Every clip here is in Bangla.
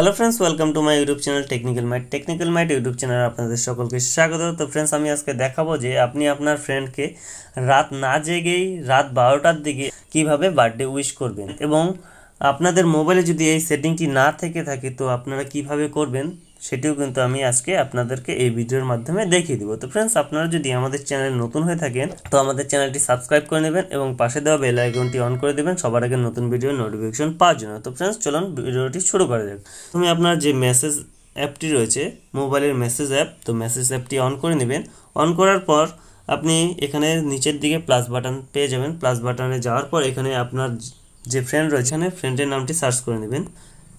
hello friends welcome to my YouTube channel technical mat technical might YouTube channel আপনাদের সকলকে স্বাগত তো ফ্রেন্ডস আমি আজকে দেখাবো যে আপনি আপনার ফ্রেন্ডকে রাত না জেগেই রাত বারোটার দিকে কিভাবে বার্থডে উইশ করবেন এবং আপনাদের মোবাইলে যদি এই সেটিংটি না থেকে থাকে তো আপনারা কিভাবে করবেন সেটিও কিন্তু আমি আজকে আপনাদেরকে এই ভিডিওর মাধ্যমে দেখিয়ে দিব তো ফ্রেন্ডস আপনারা যদি আমাদের চ্যানেল নতুন হয়ে থাকেন তো আমাদের চ্যানেলটি সাবস্ক্রাইব করে নেবেন এবং পাশে দেওয়া বেল আইকনটি অন করে দেবেন সবার আগে নতুন ভিডিওর নোটিফিকেশন পাওয়ার জন্য তো ফ্রেন্ডস চলুন ভিডিওটি শুরু করা যাক তুমি আপনার যে মেসেজ অ্যাপটি রয়েছে মোবাইলের মেসেজ অ্যাপ তো মেসেজ অ্যাপটি অন করে নেবেন অন করার পর আপনি এখানে নিচের দিকে প্লাস বাটন পেয়ে যাবেন প্লাস বাটনে যাওয়ার পর এখানে আপনার যে ফ্রেন্ড রয়েছে এখানে ফ্রেন্ডের নামটি সার্চ করে নেবেন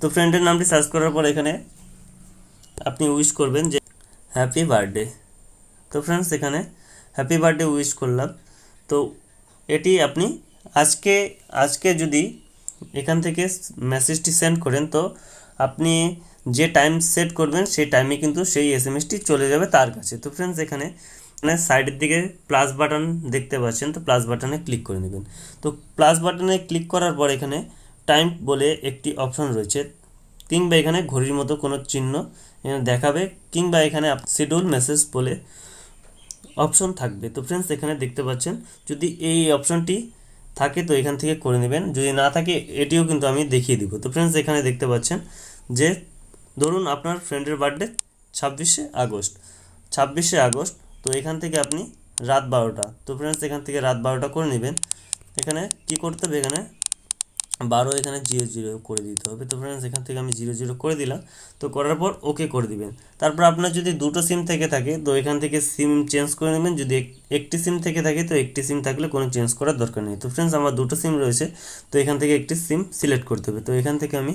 তো ফ্রেন্ডের নামটি সার্চ করার পর এখানে আপনি উইশ করবেন যে হ্যাপি বার্থডে তো ফ্রেন্ডস এখানে হ্যাপি বার্থডে উইশ করলাম তো এটি আপনি আজকে আজকে যদি এখান থেকে মেসেজটি সেন্ড করেন তো আপনি যে টাইম সেট করবেন সেই টাইমে কিন্তু সেই এস এম এসটি চলে যাবে তার কাছে তো ফ্রেন্ডস এখানে মানে সাইডের দিকে প্লাস বাটন দেখতে পাচ্ছেন তো প্লাস বাটনে ক্লিক করে নেবেন তো প্লাস বাটনে ক্লিক করার পর এখানে টাইম বলে একটি অপশন রয়েছে কিংবা এখানে ঘড়ির মতো কোনো চিহ্ন এখানে দেখাবে কিংবা এখানে শিডিউল মেসেজ বলে অপশন থাকবে তো ফ্রেন্ডস এখানে দেখতে পাচ্ছেন যদি এই অপশনটি থাকে তো এখান থেকে করে নেবেন যদি না থাকে এটিও কিন্তু আমি দেখিয়ে দিব তো ফ্রেন্ডস এখানে দেখতে পাচ্ছেন যে ধরুন আপনার ফ্রেন্ডের বার্থডে ছাব্বিশে আগস্ট ছাব্বিশে আগস্ট তো এখান থেকে আপনি রাত বারোটা তো ফ্রেন্ডস এখান থেকে রাত বারোটা করে নেবেন এখানে কি করতে হবে এখানে বারো এখানে জিরো জিরো করে দিতে হবে তো ফ্রেন্ডস এখান থেকে আমি জিরো জিরো করে দিলাম তো করার পর ওকে করে দিবেন তারপর আপনার যদি দুটো সিম থেকে থাকে তো এখান থেকে সিম চেঞ্জ করে নেবেন যদি একটি সিম থেকে থাকে তো একটি সিম থাকলে কোনো চেঞ্জ করার দরকার নেই তো ফ্রেন্ডস আমার দুটো সিম রয়েছে তো এখান থেকে একটি সিম সিলেক্ট করতে হবে তো এখান থেকে আমি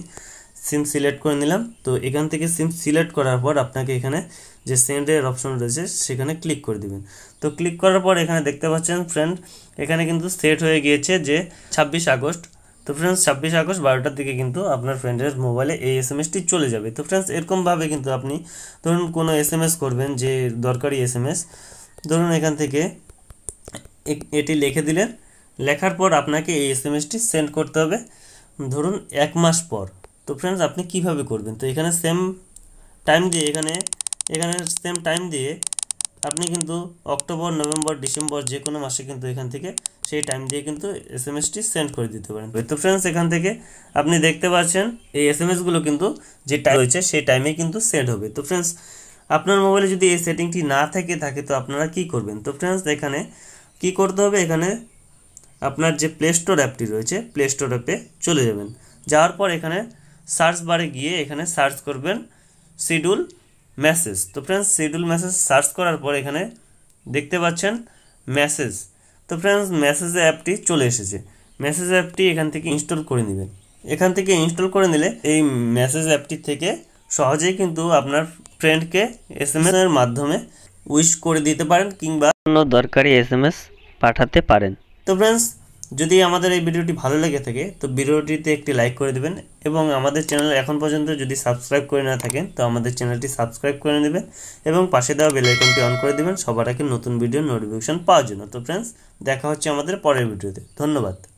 সিম সিলেক্ট করে নিলাম তো এখান থেকে সিম সিলেক্ট করার পর আপনাকে এখানে যে সেন্ডের অপশন রয়েছে সেখানে ক্লিক করে দিবেন তো ক্লিক করার পর এখানে দেখতে পাচ্ছেন ফ্রেন্ড এখানে কিন্তু সেট হয়ে গিয়েছে যে ছাব্বিশ আগস্ট তো फ्रेंड्स 26 আগস্ট 12টা ঠিকই কিন্তু আপনার फ्रेंड्सের মোবাইলে এই এসএমএস টি চলে যাবে তো फ्रेंड्स এরকম ভাবে কিন্তু আপনি ধরুন কোন এসএমএস করবেন যে দরকারি এসএমএস ধরুন এখান থেকে এটি লিখে দিলেন লেখার পর আপনাকে এই এসএমএস টি সেন্ড করতে হবে ধরুন এক মাস পর তো फ्रेंड्स আপনি কিভাবে করবেন তো এখানে सेम টাইম দিয়ে এখানে এখানে सेम टाइम দিয়ে আপনি কিন্তু অক্টোবর নভেম্বর ডিসেম্বর যে কোনো মাসে কিন্তু এখান থেকে সেই টাইম দিয়ে কিন্তু এস এম এসটি সেন্ড করে দিতে পারেন তো ফ্রেন্ডস এখান থেকে আপনি দেখতে পাচ্ছেন এই এস এম এসগুলো কিন্তু যে টাইম রয়েছে সেই টাইমে কিন্তু সেন্ড হবে তো ফ্রেন্ডস আপনার মোবাইলে যদি এই সেটিংটি না থেকে থাকে তো আপনারা কি করবেন তো ফ্রেন্ডস এখানে কি করতে হবে এখানে আপনার যে প্লে স্টোর অ্যাপটি রয়েছে প্লে স্টোর অ্যাপে চলে যাবেন যাওয়ার পর এখানে সার্চ বারে গিয়ে এখানে সার্চ করবেন শিডিউল মেসেজ তো ফ্রেন্ডস শিডিউল মেসেজ সার্চ করার পর এখানে দেখতে পাচ্ছেন মেসেজ তো ফ্রেন্ডস মেসেজ অ্যাপটি চলে এসেছে মেসেজ অ্যাপটি এখান থেকে ইনস্টল করে নেবেন এখান থেকে ইনস্টল করে নিলে এই মেসেজ অ্যাপটি থেকে সহজেই কিন্তু আপনার ফ্রেন্ডকে এস এম এস এর মাধ্যমে উইশ করে দিতে পারেন কিংবা অন্য দরকারি এস এম এস পাঠাতে পারেন তো ফ্রেন্ডস যদি আমাদের এই ভিডিওটি ভালো লেগে থাকে তো ভিডিওটিতে একটি লাইক করে দেবেন এবং আমাদের চ্যানেল এখন পর্যন্ত যদি সাবস্ক্রাইব করে না থাকেন তো আমাদের চ্যানেলটি সাবস্ক্রাইব করে নেবেন এবং পাশে দেওয়া বেলাইকনটি অন করে দেবেন সবার আগে নতুন ভিডিও নোটিফিকেশন পাওয়ার জন্য তো ফ্রেন্ডস দেখা হচ্ছে আমাদের পরের ভিডিওতে ধন্যবাদ